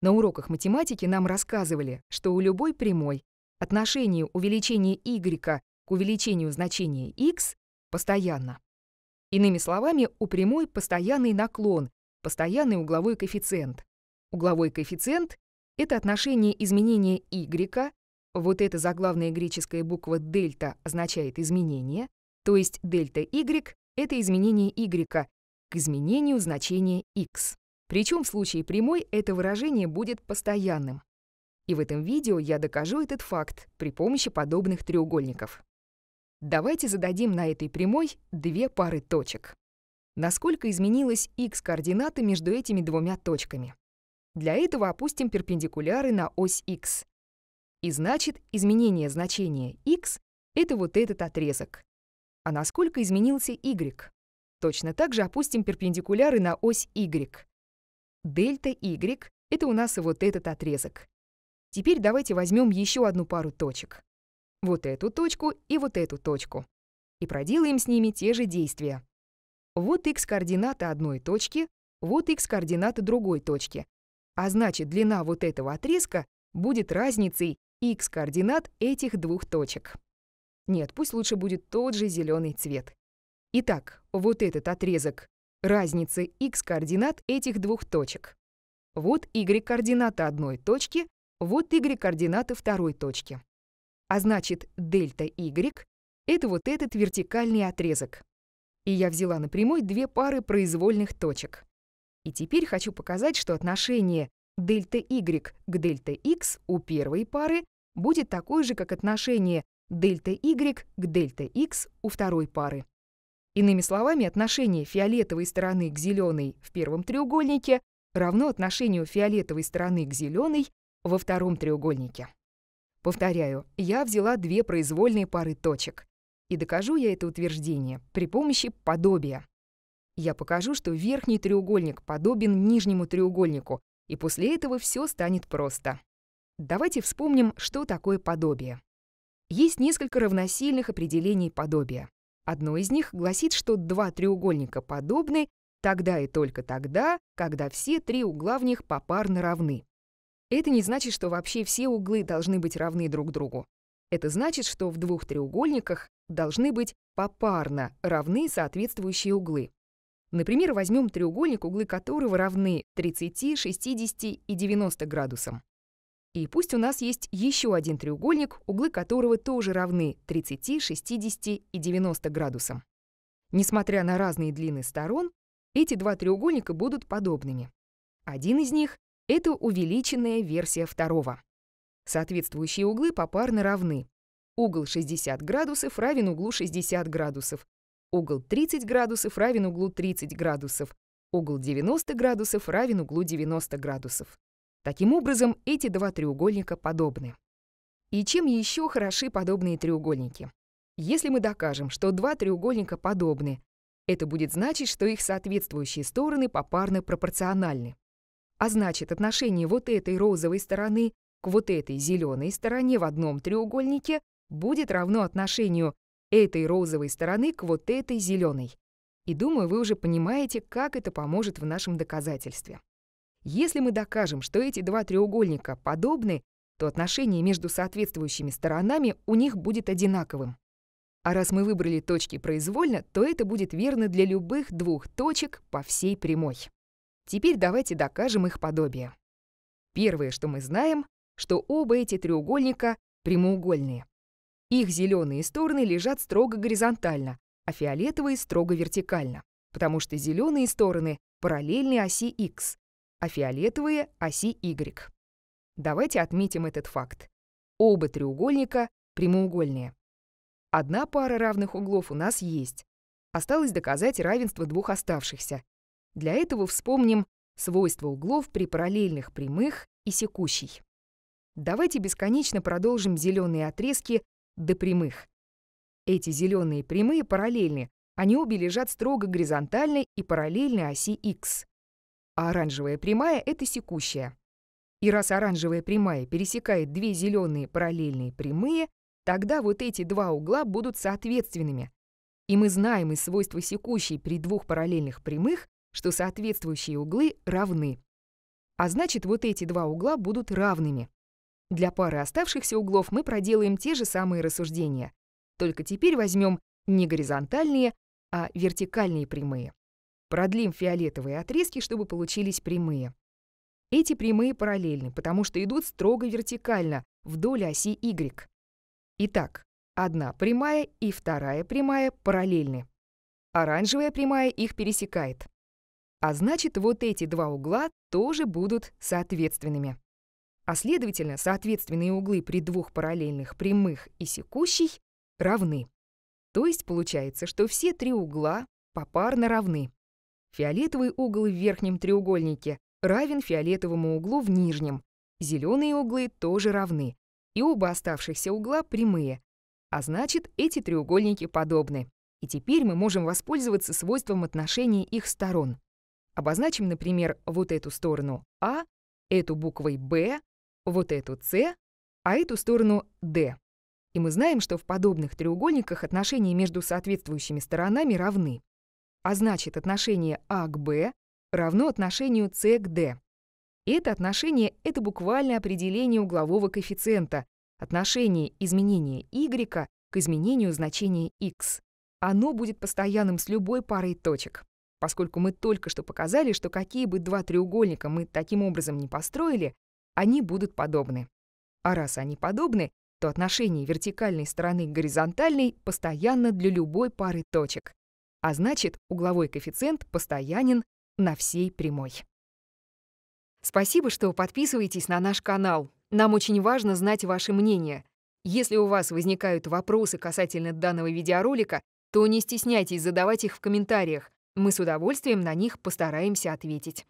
На уроках математики нам рассказывали, что у любой прямой отношение увеличения y к увеличению значения x постоянно. Иными словами, у прямой постоянный наклон, постоянный угловой коэффициент. Угловой коэффициент — это отношение изменения y, вот эта заглавная греческая буква дельта означает изменение, то есть дельта y — это изменение y к изменению значения x. Причем в случае прямой это выражение будет постоянным. И в этом видео я докажу этот факт при помощи подобных треугольников. Давайте зададим на этой прямой две пары точек. Насколько изменилась x-координата между этими двумя точками? Для этого опустим перпендикуляры на ось x. И значит, изменение значения x — это вот этот отрезок. А насколько изменился y? Точно так же опустим перпендикуляры на ось y. Дельта Y — это у нас вот этот отрезок. Теперь давайте возьмем еще одну пару точек. Вот эту точку и вот эту точку. И проделаем с ними те же действия. Вот x координата одной точки, вот x координата другой точки. А значит, длина вот этого отрезка будет разницей x координат этих двух точек. Нет, пусть лучше будет тот же зеленый цвет. Итак, вот этот отрезок разницы x координат этих двух точек. Вот y координата одной точки, вот y координата второй точки. А значит, дельта y — это вот этот вертикальный отрезок. И я взяла на прямой две пары произвольных точек. И теперь хочу показать, что отношение дельта y к дельта x у первой пары будет такое же, как отношение дельта y к дельта x у второй пары. Иными словами, отношение фиолетовой стороны к зеленой в первом треугольнике равно отношению фиолетовой стороны к зеленой во втором треугольнике. Повторяю, я взяла две произвольные пары точек. И докажу я это утверждение при помощи подобия. Я покажу, что верхний треугольник подобен нижнему треугольнику, и после этого все станет просто. Давайте вспомним, что такое подобие. Есть несколько равносильных определений подобия. Одно из них гласит, что два треугольника подобны тогда и только тогда, когда все три угла в них попарно равны. Это не значит, что вообще все углы должны быть равны друг другу. Это значит, что в двух треугольниках должны быть попарно равны соответствующие углы. Например, возьмем треугольник, углы которого равны 30, 60 и 90 градусам. И пусть у нас есть еще один треугольник, углы которого тоже равны 30, 60 и 90 градусам. Несмотря на разные длины сторон, эти два треугольника будут подобными. Один из них — это увеличенная версия второго. Соответствующие углы попарно равны. Угол 60 градусов равен углу 60 градусов, угол 30 градусов равен углу 30 градусов, угол 90 градусов равен углу 90 градусов. Таким образом, эти два треугольника подобны. И чем еще хороши подобные треугольники? Если мы докажем, что два треугольника подобны, это будет значить, что их соответствующие стороны попарно пропорциональны. А значит, отношение вот этой розовой стороны к вот этой зеленой стороне в одном треугольнике будет равно отношению этой розовой стороны к вот этой зеленой. И думаю, вы уже понимаете, как это поможет в нашем доказательстве. Если мы докажем, что эти два треугольника подобны, то отношение между соответствующими сторонами у них будет одинаковым. А раз мы выбрали точки произвольно, то это будет верно для любых двух точек по всей прямой. Теперь давайте докажем их подобие. Первое, что мы знаем, что оба эти треугольника прямоугольные. Их зеленые стороны лежат строго горизонтально, а фиолетовые строго вертикально, потому что зеленые стороны параллельны оси x, а фиолетовые — оси Y. Давайте отметим этот факт. Оба треугольника прямоугольные. Одна пара равных углов у нас есть. Осталось доказать равенство двух оставшихся. Для этого вспомним свойства углов при параллельных прямых и секущей. Давайте бесконечно продолжим зеленые отрезки до прямых. Эти зеленые прямые параллельны, они обе лежат строго горизонтально и параллельны оси x а оранжевая прямая — это секущая. И раз оранжевая прямая пересекает две зеленые параллельные прямые, тогда вот эти два угла будут соответственными. И мы знаем из свойства секущей при двух параллельных прямых, что соответствующие углы равны. А значит, вот эти два угла будут равными. Для пары оставшихся углов мы проделаем те же самые рассуждения, только теперь возьмем не горизонтальные, а вертикальные прямые. Продлим фиолетовые отрезки, чтобы получились прямые. Эти прямые параллельны, потому что идут строго вертикально, вдоль оси Y. Итак, одна прямая и вторая прямая параллельны. Оранжевая прямая их пересекает. А значит, вот эти два угла тоже будут соответственными. А следовательно, соответственные углы при двух параллельных прямых и секущей равны. То есть получается, что все три угла попарно равны. Фиолетовый угол в верхнем треугольнике равен фиолетовому углу в нижнем. Зеленые углы тоже равны. И оба оставшихся угла прямые. А значит, эти треугольники подобны. И теперь мы можем воспользоваться свойством отношений их сторон. Обозначим, например, вот эту сторону А, эту буквой Б, вот эту С, а эту сторону D. И мы знаем, что в подобных треугольниках отношения между соответствующими сторонами равны а значит отношение А к Б равно отношению С к Д. это отношение — это буквальное определение углового коэффициента, отношение изменения y к изменению значения x. Оно будет постоянным с любой парой точек. Поскольку мы только что показали, что какие бы два треугольника мы таким образом не построили, они будут подобны. А раз они подобны, то отношение вертикальной стороны к горизонтальной постоянно для любой пары точек а значит, угловой коэффициент постоянен на всей прямой. Спасибо, что подписываетесь на наш канал. Нам очень важно знать ваше мнение. Если у вас возникают вопросы касательно данного видеоролика, то не стесняйтесь задавать их в комментариях. Мы с удовольствием на них постараемся ответить.